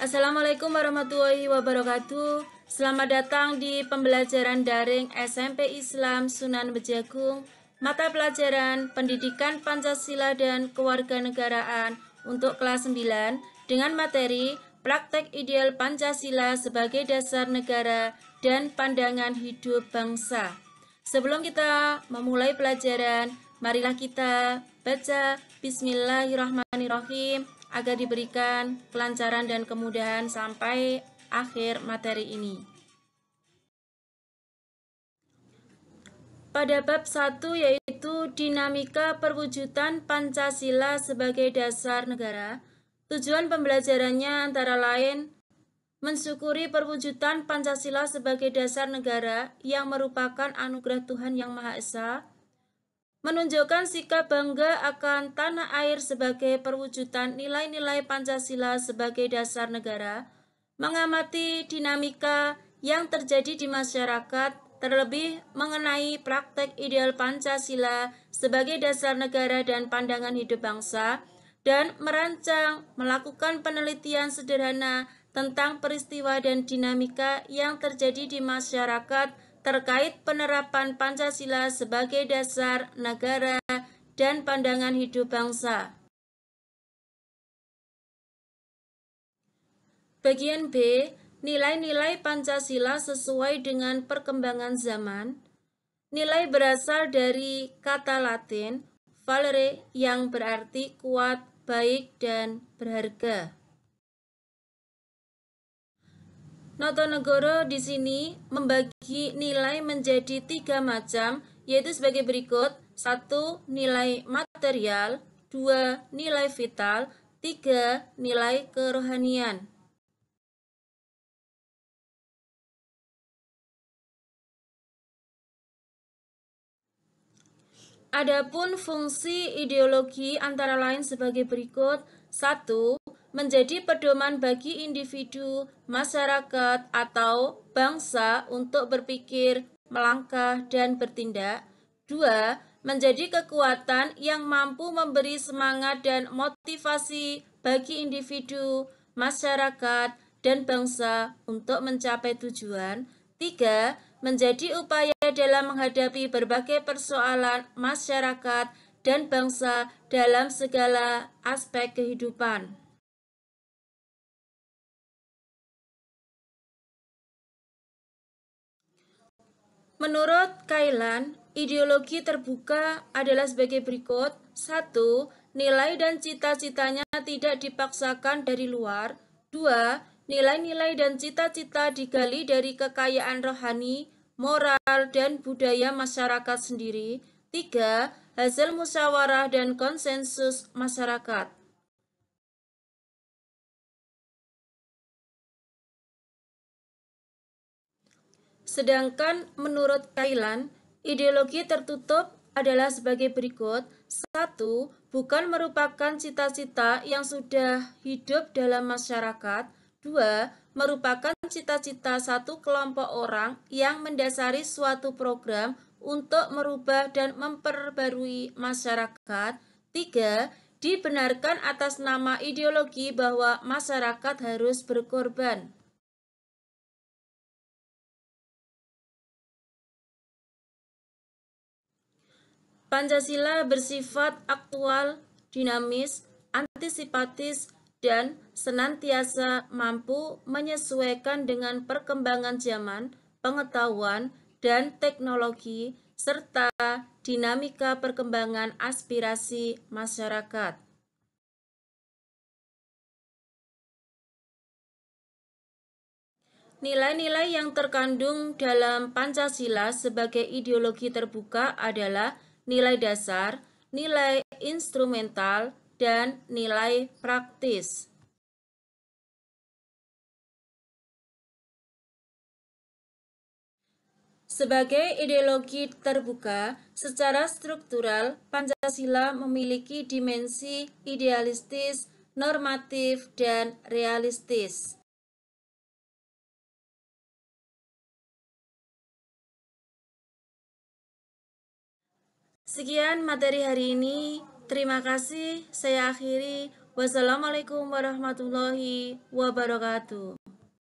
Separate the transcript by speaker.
Speaker 1: Assalamualaikum warahmatullahi wabarakatuh. Selamat datang di pembelajaran daring SMP Islam Sunan Bejagung, mata pelajaran Pendidikan Pancasila dan Kewarganegaraan untuk kelas 9 dengan materi Praktek Ideal Pancasila sebagai Dasar Negara dan Pandangan Hidup Bangsa. Sebelum kita memulai pelajaran, marilah kita baca Bismillahirrahmanirrahim agar diberikan kelancaran dan kemudahan sampai akhir materi ini. Pada bab 1 yaitu dinamika perwujudan Pancasila sebagai dasar negara, tujuan pembelajarannya antara lain mensyukuri perwujudan Pancasila sebagai dasar negara yang merupakan anugerah Tuhan Yang Maha Esa, menunjukkan sikap bangga akan tanah air sebagai perwujudan nilai-nilai Pancasila sebagai dasar negara, mengamati dinamika yang terjadi di masyarakat, terlebih mengenai praktek ideal Pancasila sebagai dasar negara dan pandangan hidup bangsa, dan merancang melakukan penelitian sederhana tentang peristiwa dan dinamika yang terjadi di masyarakat terkait penerapan Pancasila sebagai dasar negara dan pandangan hidup bangsa. Bagian B, nilai-nilai Pancasila sesuai dengan perkembangan zaman. Nilai berasal dari kata Latin valere yang berarti kuat, baik, dan berharga. Noto Negoro di sini membagi nilai menjadi tiga macam, yaitu sebagai berikut. satu Nilai material. dua Nilai vital. tiga Nilai kerohanian. Adapun fungsi ideologi antara lain sebagai berikut. satu menjadi pedoman bagi individu, masyarakat, atau bangsa untuk berpikir, melangkah, dan bertindak. Dua, menjadi kekuatan yang mampu memberi semangat dan motivasi bagi individu, masyarakat, dan bangsa untuk mencapai tujuan. Tiga, menjadi upaya dalam menghadapi berbagai persoalan masyarakat dan bangsa dalam segala aspek kehidupan. Menurut Kailan, ideologi terbuka adalah sebagai berikut. 1. Nilai dan cita-citanya tidak dipaksakan dari luar. 2. Nilai-nilai dan cita-cita digali dari kekayaan rohani, moral, dan budaya masyarakat sendiri. 3. Hasil musyawarah dan konsensus masyarakat. Sedangkan menurut Kailan, ideologi tertutup adalah sebagai berikut. Satu, bukan merupakan cita-cita yang sudah hidup dalam masyarakat. Dua, merupakan cita-cita satu kelompok orang yang mendasari suatu program untuk merubah dan memperbarui masyarakat. Tiga, dibenarkan atas nama ideologi bahwa masyarakat harus berkorban. Pancasila bersifat aktual, dinamis, antisipatis, dan senantiasa mampu menyesuaikan dengan perkembangan zaman, pengetahuan, dan teknologi, serta dinamika perkembangan aspirasi masyarakat. Nilai-nilai yang terkandung dalam Pancasila sebagai ideologi terbuka adalah nilai dasar, nilai instrumental, dan nilai praktis. Sebagai ideologi terbuka, secara struktural Pancasila memiliki dimensi idealistis, normatif, dan realistis. Sekian materi hari ini. Terima kasih. Saya akhiri. Wassalamualaikum warahmatullahi wabarakatuh.